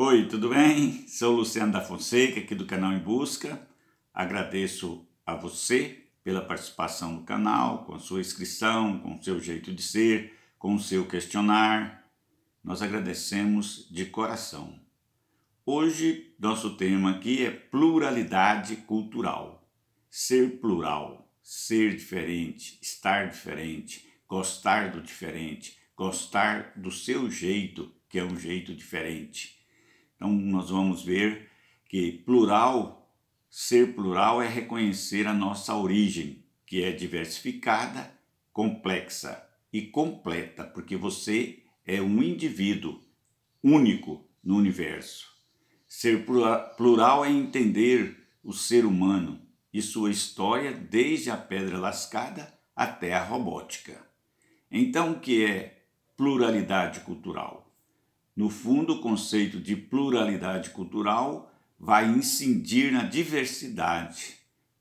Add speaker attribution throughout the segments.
Speaker 1: Oi, tudo bem? Sou Luciano da Fonseca, aqui do canal Em Busca. Agradeço a você pela participação no canal, com a sua inscrição, com o seu jeito de ser, com o seu questionar. Nós agradecemos de coração. Hoje, nosso tema aqui é pluralidade cultural. Ser plural, ser diferente, estar diferente, gostar do diferente, gostar do seu jeito, que é um jeito diferente então nós vamos ver que plural, ser plural é reconhecer a nossa origem, que é diversificada, complexa e completa, porque você é um indivíduo único no universo. Ser plural é entender o ser humano e sua história desde a pedra lascada até a robótica. Então, o que é pluralidade cultural? No fundo, o conceito de pluralidade cultural vai incidir na diversidade,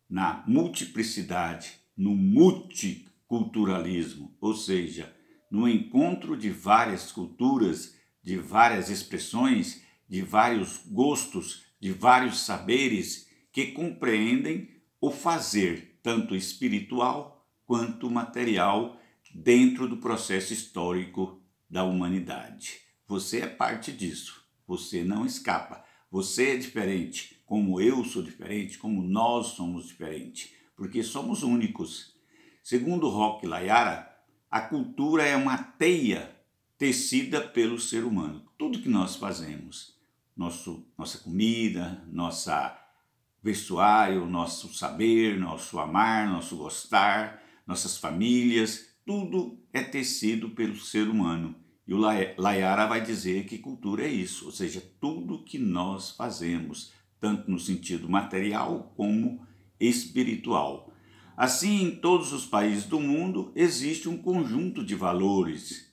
Speaker 1: na multiplicidade, no multiculturalismo, ou seja, no encontro de várias culturas, de várias expressões, de vários gostos, de vários saberes que compreendem o fazer, tanto espiritual quanto material, dentro do processo histórico da humanidade. Você é parte disso. Você não escapa. Você é diferente, como eu sou diferente, como nós somos diferentes, porque somos únicos. Segundo Rock Layara, a cultura é uma teia tecida pelo ser humano. Tudo que nós fazemos, nosso, nossa comida, nosso vestuário, nosso saber, nosso amar, nosso gostar, nossas famílias, tudo é tecido pelo ser humano. E o Layara vai dizer que cultura é isso, ou seja, tudo que nós fazemos, tanto no sentido material como espiritual. Assim, em todos os países do mundo existe um conjunto de valores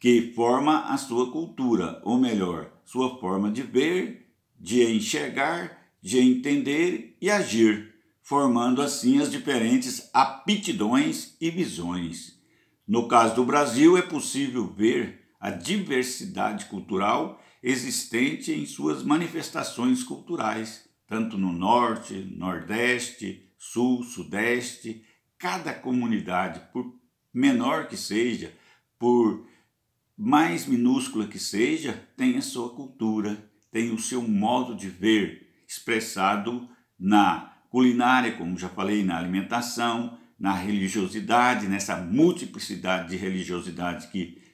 Speaker 1: que forma a sua cultura, ou melhor, sua forma de ver, de enxergar, de entender e agir, formando assim as diferentes aptidões e visões. No caso do Brasil, é possível ver a diversidade cultural existente em suas manifestações culturais, tanto no Norte, Nordeste, Sul, Sudeste. Cada comunidade, por menor que seja, por mais minúscula que seja, tem a sua cultura, tem o seu modo de ver, expressado na culinária, como já falei, na alimentação, na religiosidade, nessa multiplicidade de religiosidade que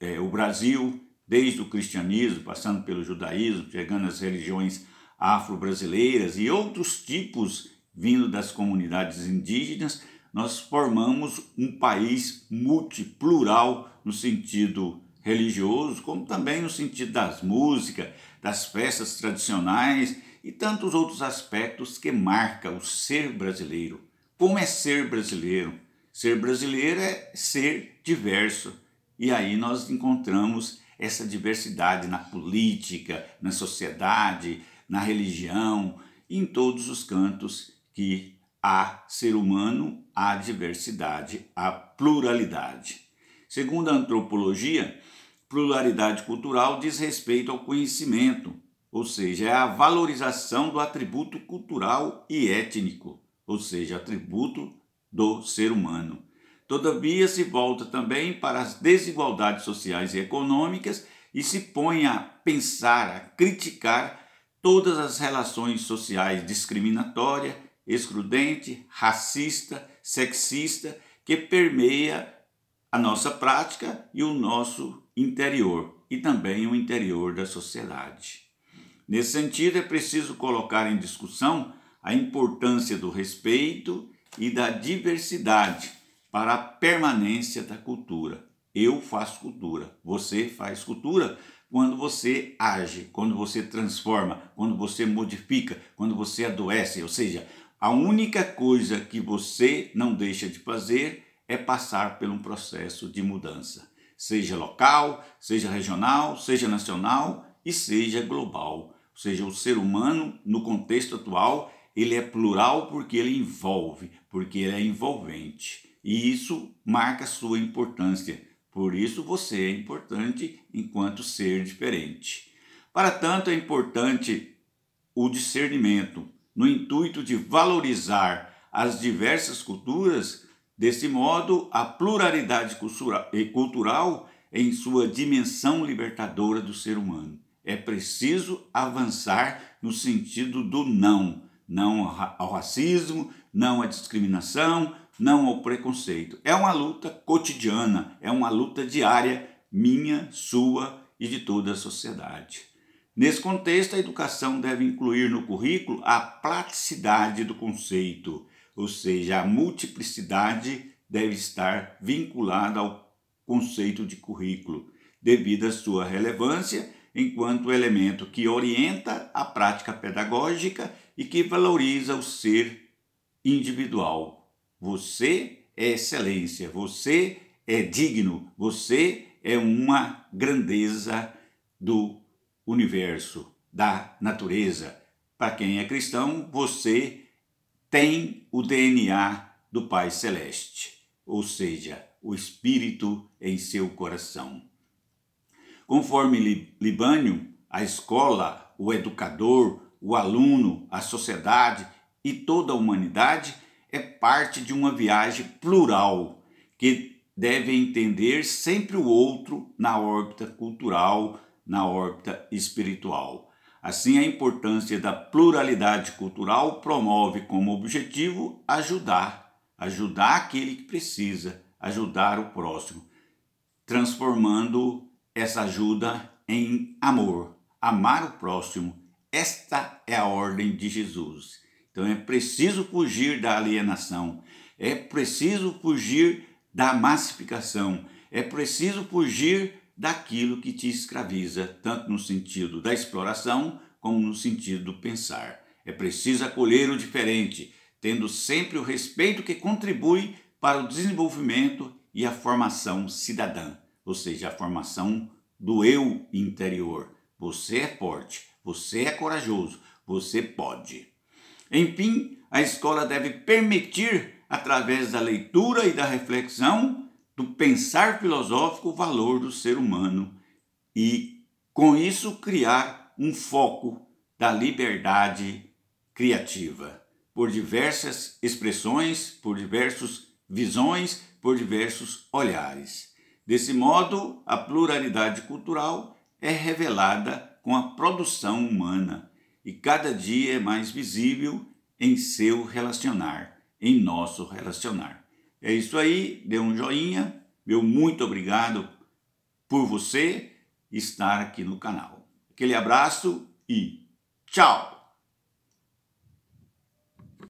Speaker 1: é, o Brasil, desde o cristianismo, passando pelo judaísmo, chegando às religiões afro-brasileiras e outros tipos vindo das comunidades indígenas, nós formamos um país multiplural no sentido religioso, como também no sentido das músicas, das festas tradicionais e tantos outros aspectos que marca o ser brasileiro. Como é ser brasileiro? Ser brasileiro é ser diverso, e aí nós encontramos essa diversidade na política, na sociedade, na religião, em todos os cantos que há ser humano, há diversidade, há pluralidade. Segundo a antropologia, pluralidade cultural diz respeito ao conhecimento, ou seja, é a valorização do atributo cultural e étnico, ou seja, atributo do ser humano. Todavia, se volta também para as desigualdades sociais e econômicas e se põe a pensar, a criticar todas as relações sociais discriminatória, excludente, racista, sexista que permeia a nossa prática e o nosso interior e também o interior da sociedade. Nesse sentido, é preciso colocar em discussão a importância do respeito e da diversidade para a permanência da cultura. Eu faço cultura, você faz cultura quando você age, quando você transforma, quando você modifica, quando você adoece. Ou seja, a única coisa que você não deixa de fazer é passar por um processo de mudança, seja local, seja regional, seja nacional e seja global. Ou seja, o ser humano, no contexto atual, ele é plural porque ele envolve, porque ele é envolvente. E isso marca sua importância. Por isso você é importante enquanto ser diferente. Para tanto, é importante o discernimento, no intuito de valorizar as diversas culturas, desse modo, a pluralidade cultural em sua dimensão libertadora do ser humano. É preciso avançar no sentido do não, não ao racismo, não à discriminação, não ao preconceito. É uma luta cotidiana, é uma luta diária, minha, sua e de toda a sociedade. Nesse contexto, a educação deve incluir no currículo a praticidade do conceito, ou seja, a multiplicidade deve estar vinculada ao conceito de currículo, devido à sua relevância enquanto elemento que orienta a prática pedagógica e que valoriza o ser individual, você é excelência, você é digno, você é uma grandeza do universo, da natureza. Para quem é cristão, você tem o DNA do Pai Celeste, ou seja, o Espírito em seu coração. Conforme Libânio, a escola, o educador, o aluno, a sociedade e toda a humanidade é parte de uma viagem plural que deve entender sempre o outro na órbita cultural, na órbita espiritual. Assim, a importância da pluralidade cultural promove como objetivo ajudar, ajudar aquele que precisa, ajudar o próximo, transformando essa ajuda em amor, amar o próximo. Esta é a ordem de Jesus. Então é preciso fugir da alienação, é preciso fugir da massificação, é preciso fugir daquilo que te escraviza, tanto no sentido da exploração como no sentido do pensar. É preciso acolher o diferente, tendo sempre o respeito que contribui para o desenvolvimento e a formação cidadã, ou seja, a formação do eu interior. Você é forte, você é corajoso, você pode. Enfim, a escola deve permitir, através da leitura e da reflexão, do pensar filosófico, o valor do ser humano e, com isso, criar um foco da liberdade criativa, por diversas expressões, por diversas visões, por diversos olhares. Desse modo, a pluralidade cultural é revelada com a produção humana, e cada dia é mais visível em seu relacionar, em nosso relacionar. É isso aí, dê um joinha, meu muito obrigado por você estar aqui no canal. Aquele abraço e tchau!